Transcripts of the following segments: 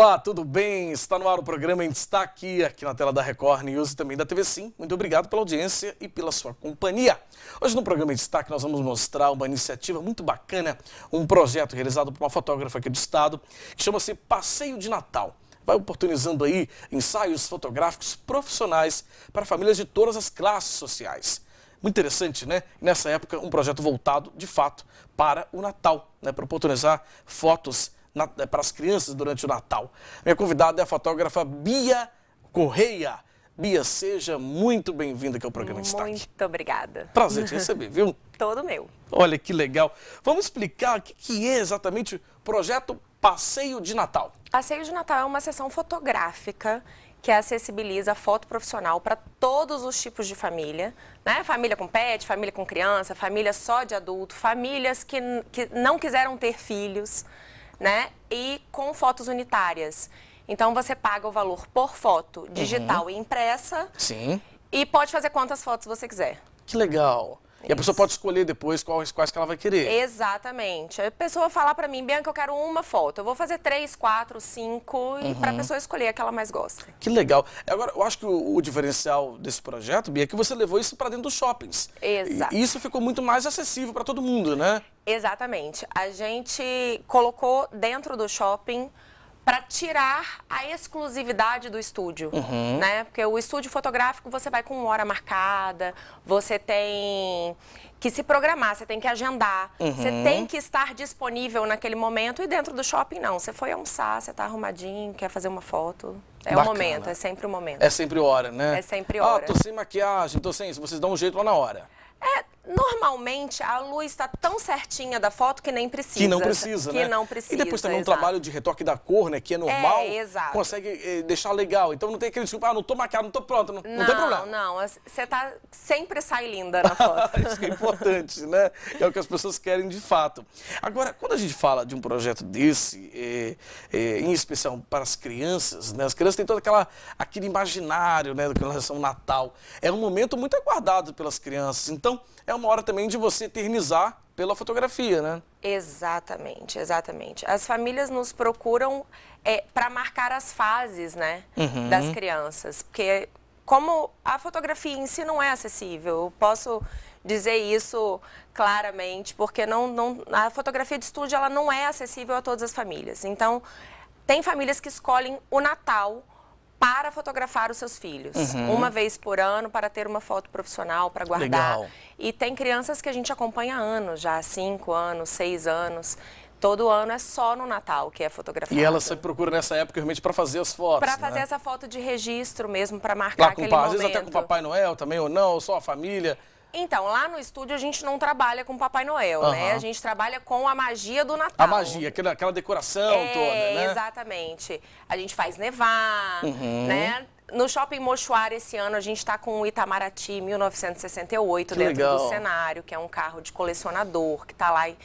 Olá, tudo bem? Está no ar o programa em destaque aqui na tela da Record News e também da TV Sim. Muito obrigado pela audiência e pela sua companhia. Hoje no programa em destaque nós vamos mostrar uma iniciativa muito bacana, um projeto realizado por uma fotógrafa aqui do estado que chama-se Passeio de Natal vai oportunizando aí ensaios fotográficos profissionais para famílias de todas as classes sociais. Muito interessante, né? Nessa época, um projeto voltado, de fato, para o Natal, né? para oportunizar fotos é, para as crianças durante o Natal. Minha convidada é a fotógrafa Bia Correia. Bia, seja muito bem-vinda aqui ao programa Destaque. Muito obrigada. Prazer te receber, viu? Todo meu. Olha que legal. Vamos explicar o que é exatamente o projeto Passeio de Natal. Passeio de Natal é uma sessão fotográfica que acessibiliza a foto profissional para todos os tipos de família, né? Família com pet, família com criança, família só de adulto, famílias que, que não quiseram ter filhos né? E com fotos unitárias. Então você paga o valor por foto, digital uhum. e impressa. Sim. E pode fazer quantas fotos você quiser. Que legal. Isso. E a pessoa pode escolher depois quais, quais que ela vai querer. Exatamente. A pessoa falar para mim, Bianca, eu quero uma foto. Eu vou fazer três, quatro, cinco, uhum. e para a pessoa escolher a que ela mais gosta. Que legal. Agora, eu acho que o, o diferencial desse projeto, Bia, é que você levou isso para dentro dos shoppings. Exato. E isso ficou muito mais acessível para todo mundo, né? Exatamente. A gente colocou dentro do shopping para tirar a exclusividade do estúdio, uhum. né? Porque o estúdio fotográfico você vai com hora marcada, você tem que se programar, você tem que agendar, uhum. você tem que estar disponível naquele momento e dentro do shopping não. Você foi almoçar, você está arrumadinho, quer fazer uma foto. É Bacana. o momento, é sempre o momento. É sempre hora, né? É sempre hora. Ah, tô sem maquiagem, tô sem isso. Vocês dão um jeito lá na hora. É, Normalmente a luz está tão certinha da foto que nem precisa. Que não precisa, que né? não precisa. E depois também exato. um trabalho de retoque da cor, né? Que é normal. É, exato. Consegue é, deixar legal. Então não tem aquele tipo, ah, não tô maquiada, não tô pronta. Não, não, não tem problema. Não, Você tá sempre sai linda na foto. Isso que é importante, né? É o que as pessoas querem de fato. Agora, quando a gente fala de um projeto desse, é, em especial para as crianças, né? As crianças têm todo aquela, aquele imaginário, né? do que elas são Natal. É um momento muito aguardado pelas crianças. Então, é um uma hora também de você eternizar pela fotografia, né? Exatamente, exatamente. As famílias nos procuram é, para marcar as fases, né, uhum. das crianças, porque como a fotografia em si não é acessível, eu posso dizer isso claramente, porque não, não, a fotografia de estúdio ela não é acessível a todas as famílias. Então, tem famílias que escolhem o Natal para fotografar os seus filhos, uhum. uma vez por ano, para ter uma foto profissional, para guardar. Legal. E tem crianças que a gente acompanha há anos já, cinco anos, seis anos. Todo ano é só no Natal que é fotografado. E ela sempre procura nessa época realmente para fazer as fotos. Para né? fazer né? essa foto de registro mesmo, para marcar Lá com aquele pa, momento. Às vezes até com o Papai Noel também ou não, ou só a família. Então, lá no estúdio a gente não trabalha com Papai Noel, uhum. né? A gente trabalha com a magia do Natal. A magia, aquela, aquela decoração é, toda, né? Exatamente. A gente faz nevar, uhum. né? No Shopping Mochuara, esse ano, a gente está com o Itamaraty 1968 que dentro legal. do cenário, que é um carro de colecionador que está lá. E,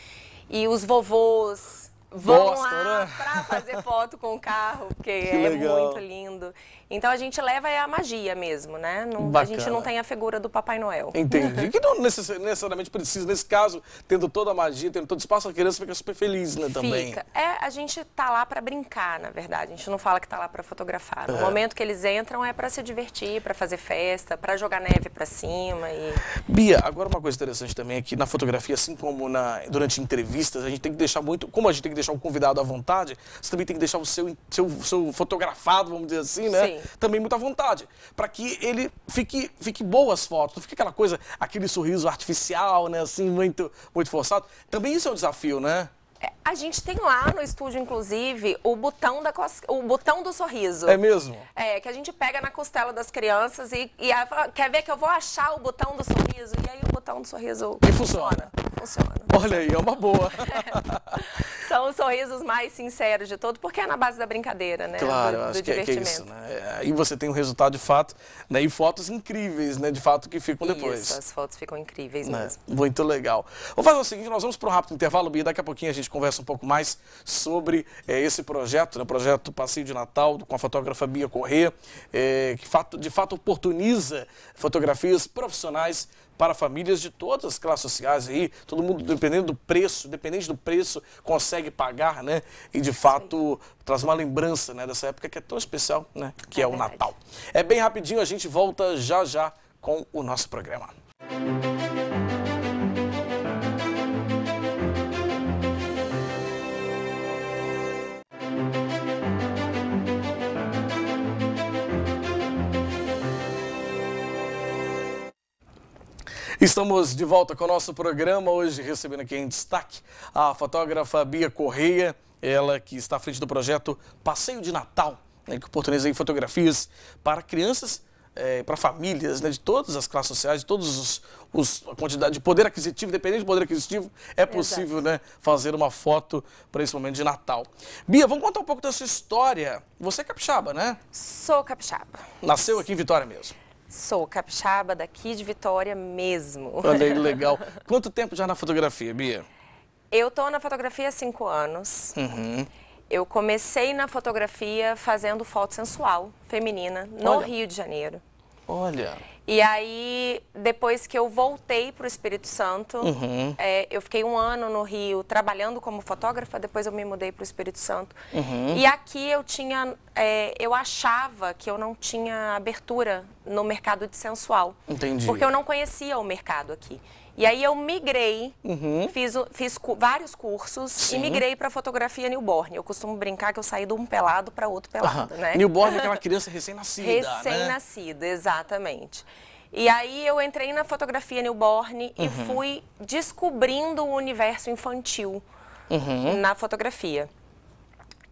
e os vovôs vão lá né? para fazer foto com o carro, porque é muito lindo. Então a gente leva a magia mesmo, né? Não, a gente não tem a figura do Papai Noel. Entendi. que não necessariamente precisa, nesse caso, tendo toda a magia, tendo todo o espaço, a criança fica super feliz, né, também. Fica. É, a gente tá lá para brincar, na verdade. A gente não fala que tá lá para fotografar. No é. momento que eles entram é para se divertir, para fazer festa, para jogar neve para cima e Bia, agora uma coisa interessante também é que na fotografia, assim como na durante entrevistas, a gente tem que deixar muito, como a gente tem que deixar o convidado à vontade, você também tem que deixar o seu, seu, seu fotografado, vamos dizer assim, né? Sim. Também muito à vontade. para que ele fique, fique boas fotos, não fique aquela coisa, aquele sorriso artificial, né? Assim, muito, muito forçado. Também isso é um desafio, né? É, a gente tem lá no estúdio, inclusive, o botão, da cos... o botão do sorriso. É mesmo? É, que a gente pega na costela das crianças e, e fala, quer ver que eu vou achar o botão do sorriso? E aí o botão do sorriso... E funciona. Funciona. funciona. Olha aí, é uma boa. São os sorrisos mais sinceros de todo, porque é na base da brincadeira, né? Claro, do, acho do que, é, que, é, isso. Né? É, aí você tem um resultado de fato né? e fotos incríveis, né? De fato, que ficam isso, depois. as fotos ficam incríveis né? mesmo. Muito legal. Vamos fazer o seguinte, nós vamos para um rápido intervalo, Bia. Daqui a pouquinho a gente conversa um pouco mais sobre é, esse projeto, né? o projeto Passeio de Natal, com a fotógrafa Bia Corrêa, é, que de fato oportuniza fotografias profissionais para famílias de todas as classes sociais aí, todo mundo, dependendo do preço, dependente do preço, consegue pagar, né? E de fato traz uma lembrança né, dessa época que é tão especial, né? Que é, é o verdade. Natal. É bem rapidinho, a gente volta já já com o nosso programa. Música Estamos de volta com o nosso programa, hoje recebendo aqui em destaque a fotógrafa Bia Correia, ela que está à frente do projeto Passeio de Natal, né, que oportuniza fotografias para crianças, é, para famílias né, de todas as classes sociais, de todos os, os, a quantidade de poder aquisitivo, dependendo do poder aquisitivo, é possível né, fazer uma foto para esse momento de Natal. Bia, vamos contar um pouco da sua história. Você é capixaba, né? Sou capixaba. Nasceu aqui em Vitória mesmo. Sou capixaba daqui de Vitória mesmo. Olha que legal. Quanto tempo já na fotografia, Bia? Eu tô na fotografia há cinco anos. Uhum. Eu comecei na fotografia fazendo foto sensual, feminina, no Olha. Rio de Janeiro. Olha. E aí, depois que eu voltei para o Espírito Santo, uhum. é, eu fiquei um ano no Rio trabalhando como fotógrafa, depois eu me mudei para o Espírito Santo. Uhum. E aqui eu tinha, é, eu achava que eu não tinha abertura no mercado de sensual. Entendi. Porque eu não conhecia o mercado aqui. E aí eu migrei, uhum. fiz, fiz cu vários cursos Sim. e migrei para fotografia newborn. Eu costumo brincar que eu saí de um pelado para outro pelado, né? Newborn é aquela criança recém-nascida, né? Recém-nascida, né? exatamente. E aí eu entrei na fotografia newborn e uhum. fui descobrindo o universo infantil uhum. na fotografia.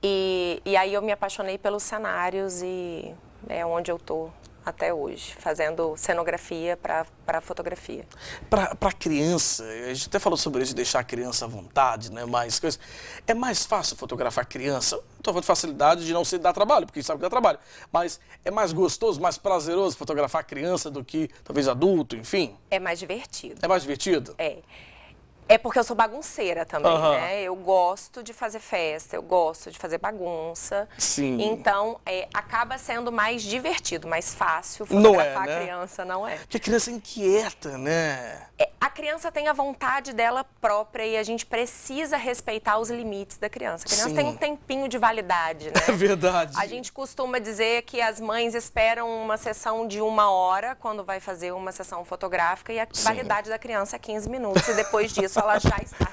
E, e aí eu me apaixonei pelos cenários e é onde eu tô até hoje, fazendo cenografia para fotografia. Para criança, a gente até falou sobre isso, deixar a criança à vontade, né? Mais coisas. É mais fácil fotografar criança? Estou falando de facilidade de não se dar trabalho, porque a gente sabe que dá trabalho. Mas é mais gostoso, mais prazeroso fotografar criança do que talvez adulto, enfim? É mais divertido. É mais divertido? É. É porque eu sou bagunceira também, né? Eu gosto de fazer festa, eu gosto de fazer bagunça. Sim. Então, é, acaba sendo mais divertido, mais fácil fotografar não é, né? a criança, não é? Porque a criança é inquieta, né? É, a criança tem a vontade dela própria e a gente precisa respeitar os limites da criança. A criança Sim. tem um tempinho de validade, né? É verdade. A gente costuma dizer que as mães esperam uma sessão de uma hora quando vai fazer uma sessão fotográfica e a Sim. validade da criança é 15 minutos e depois disso ela já está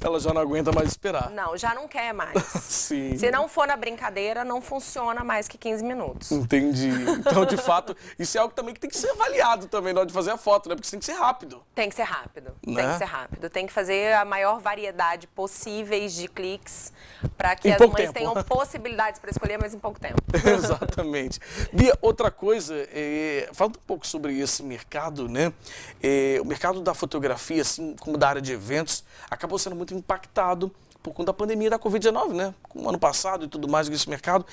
ela já não aguenta mais esperar. Não, já não quer mais. Sim. Se não for na brincadeira, não funciona mais que 15 minutos. Entendi. Então, de fato, isso é algo também que tem que ser avaliado também na hora de fazer a foto, né? Porque tem que ser rápido. Tem que ser rápido. Né? Tem que ser rápido. Tem que fazer a maior variedade possíveis de cliques para que em as mães tempo. tenham possibilidades para escolher, mas em pouco tempo. Exatamente. Bia, outra coisa, é, falando um pouco sobre esse mercado, né? É, o mercado da fotografia, assim como da área de eventos, acabou sendo muito muito impactado por conta da pandemia da Covid-19, né? Como ano passado e tudo mais nesse mercado.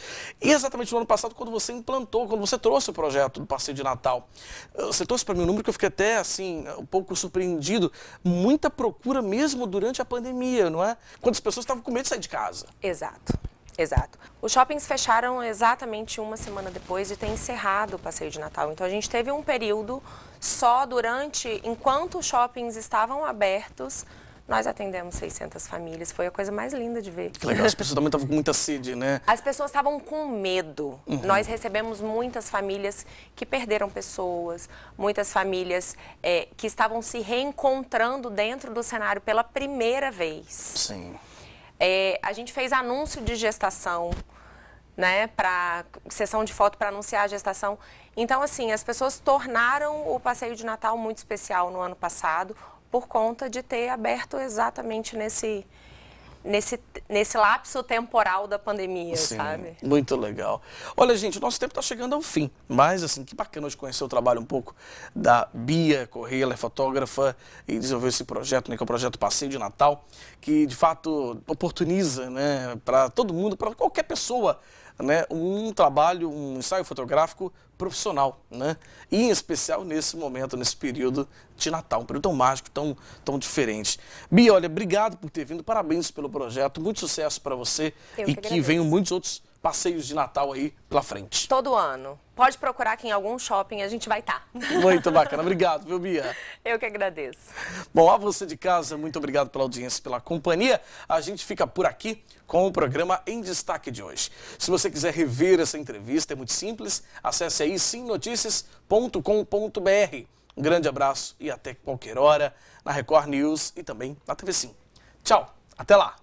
E exatamente no ano passado, quando você implantou, quando você trouxe o projeto do passeio de Natal, eh, você trouxe para mim um número que eu fiquei até, assim, um pouco surpreendido. Muita procura mesmo durante a pandemia, não é? Quando as pessoas estavam com medo de sair de casa. Exato. Exato. Os shoppings fecharam exatamente uma semana depois de ter encerrado o passeio de Natal. Então a gente teve um período só durante, enquanto os shoppings estavam abertos, nós atendemos 600 famílias, foi a coisa mais linda de ver. Que legal, as pessoas também estavam com muita sede, né? As pessoas estavam com medo. Uhum. Nós recebemos muitas famílias que perderam pessoas, muitas famílias é, que estavam se reencontrando dentro do cenário pela primeira vez. Sim. É, a gente fez anúncio de gestação, né, para sessão de foto para anunciar a gestação. Então, assim, as pessoas tornaram o passeio de Natal muito especial no ano passado por conta de ter aberto exatamente nesse nesse, nesse lapso temporal da pandemia, Sim, sabe? Muito legal. Olha, gente, o nosso tempo está chegando ao fim, mas assim, que bacana de conhecer o trabalho um pouco da Bia Correia, ela é fotógrafa e desenvolveu esse projeto, né, que é o projeto Passeio de Natal, que de fato oportuniza né, para todo mundo, para qualquer pessoa né, um trabalho, um ensaio fotográfico profissional, né? E em especial nesse momento, nesse período de Natal, um período tão mágico, tão, tão diferente. Bia, olha, obrigado por ter vindo, parabéns pelo projeto, muito sucesso para você Eu e que, que venham muitos outros passeios de Natal aí pela frente. Todo ano. Pode procurar aqui em algum shopping a gente vai estar. Tá. Muito bacana. Obrigado, viu, Bia? Eu que agradeço. Bom, a você de casa, muito obrigado pela audiência, pela companhia. A gente fica por aqui com o programa Em Destaque de hoje. Se você quiser rever essa entrevista, é muito simples. Acesse aí simnoticias.com.br. Um grande abraço e até qualquer hora na Record News e também na TV Sim. Tchau, até lá!